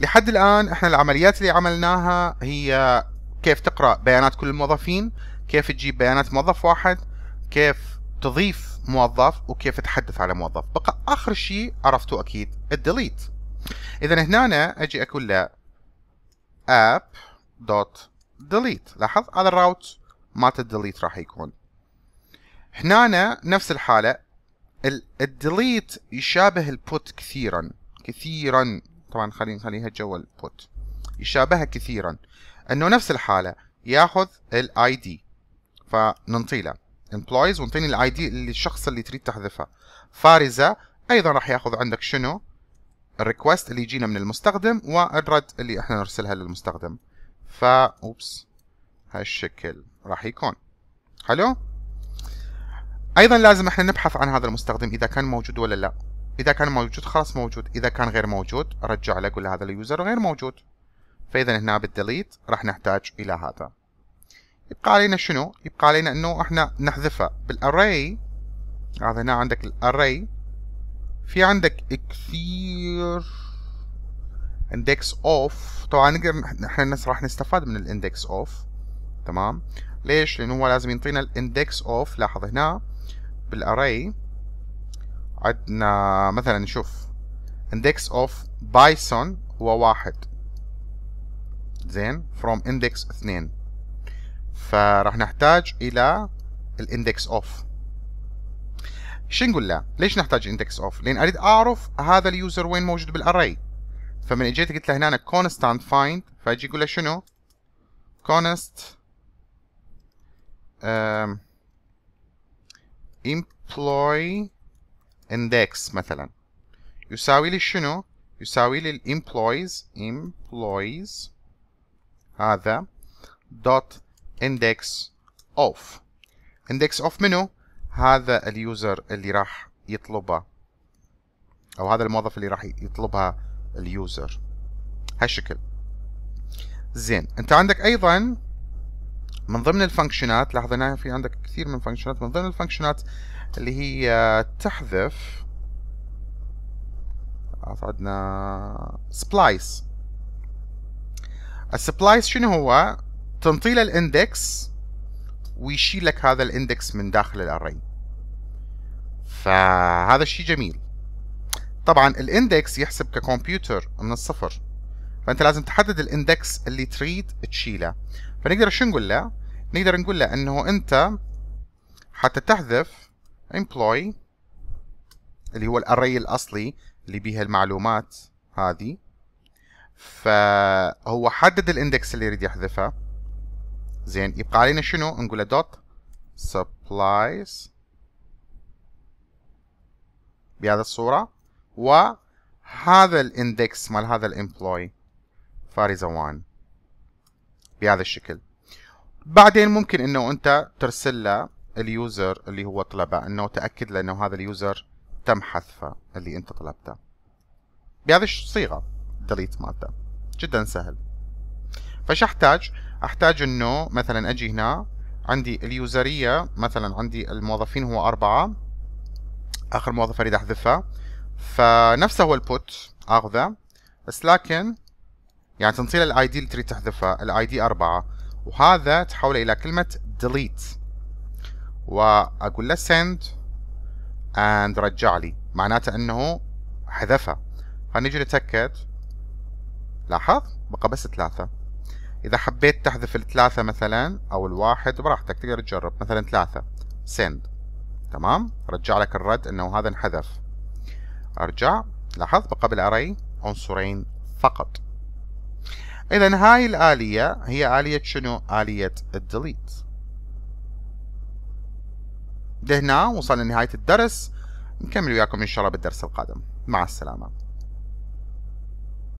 لحد الان احنا العمليات اللي عملناها هي كيف تقرا بيانات كل الموظفين كيف تجيب بيانات موظف واحد كيف تضيف موظف وكيف تحدث على موظف بقى اخر شيء عرفته اكيد الديليت اذا هنا اجي اقول له اب دوت ديليت لاحظ هذا الراوت مالت الديليت راح يكون هنا نفس الحاله الديليت يشابه البوت كثيرا كثيرا طبعا خلينا نخليها جوا البوت يشابهها كثيرا انه نفس الحاله ياخذ الاي دي فننطي له employees ونعطيني الاي دي للشخص اللي تريد تحذفها فارزه ايضا راح ياخذ عندك شنو الريكوست اللي يجينا من المستخدم والرد اللي احنا نرسلها للمستخدم فا اوبس هالشكل راح يكون حلو ايضا لازم احنا نبحث عن هذا المستخدم اذا كان موجود ولا لا اذا كان موجود خلاص موجود اذا كان غير موجود رجع له اقول هذا اليوزر غير موجود فاذا هنا بالديليت راح نحتاج الى هذا يبقى علينا شنو يبقى علينا انه احنا نحذفه بالاري هذا هنا عندك الاري في عندك كثير اندكس اوف طبعا نقدر احنا الناس راح نستفاد من الاندكس اوف تمام ليش لانه هو لازم ينطينا الاندكس اوف لاحظ هنا بالاري عندنا مثلا نشوف index of بايثون هو واحد زين from index اثنين فراح نحتاج الى الاندكس of شو نقول له؟ ليش نحتاج index of؟ لان اريد اعرف هذا اليوزر وين موجود بالاري فمن اجيت قلت له هنا constant find فاجي اقول له شنو؟ const employee index مثلا يساوي لي شنو؟ يساوي لي الامبلويز employees هذا دوت اندكس اوف اندكس اوف منو؟ هذا اليوزر اللي راح يطلبها او هذا الموظف اللي راح يطلبها اليوزر هالشكل زين انت عندك ايضا من ضمن الفانكشنات لاحظ هنا في عندك كثير من الفانكشنات من ضمن الفانكشنات اللي هي تحذف عندنا سبلايس السبلايس شنو هو تنطيل الاندكس ويشيل لك هذا الاندكس من داخل الاري فهذا الشيء جميل طبعا الاندكس يحسب ككمبيوتر من الصفر فانت لازم تحدد الاندكس اللي تريد تشيله فنقدر شو نقول له نقدر نقول له انه انت حتى تحذف employee اللي هو الاري الاصلي اللي بيها المعلومات هذه فهو حدد الاندكس اللي يريد يحذفها زين يبقى علينا شنو نقول دوت supplies بهذه الصورة وهذا الاندكس مال هذا الامبلوي فارزة 1 بهذا الشكل بعدين ممكن انه انت ترسل له اليوزر اللي هو طلبه انه تاكد له انه هذا اليوزر تم حذفه اللي انت طلبته بهذه الصيغه ديليت مالته جدا سهل فش احتاج احتاج انه مثلا اجي هنا عندي اليوزريه مثلا عندي الموظفين هو اربعه اخر موظف اريد احذفه فنفسه هو البوت اخذه بس لكن يعني تنطي الاي دي اللي تريد تحذفها الاي دي اربعه وهذا تحوله إلى كلمة delete وأقول له send and رجع لي معناته أنه حذفها نجي نتأكد لاحظ بقى بس ثلاثة إذا حبيت تحذف الثلاثة مثلا أو الواحد براحتك تقدر تجرب مثلا ثلاثة send تمام رجع لك الرد أنه هذا انحذف أرجع لاحظ بقى بالأري عنصرين فقط إذا هاي الآلية هي آلية شنو؟ آلية الديليت لهنا وصلنا لنهاية الدرس نكمل وياكم إن شاء الله بالدرس القادم مع السلامة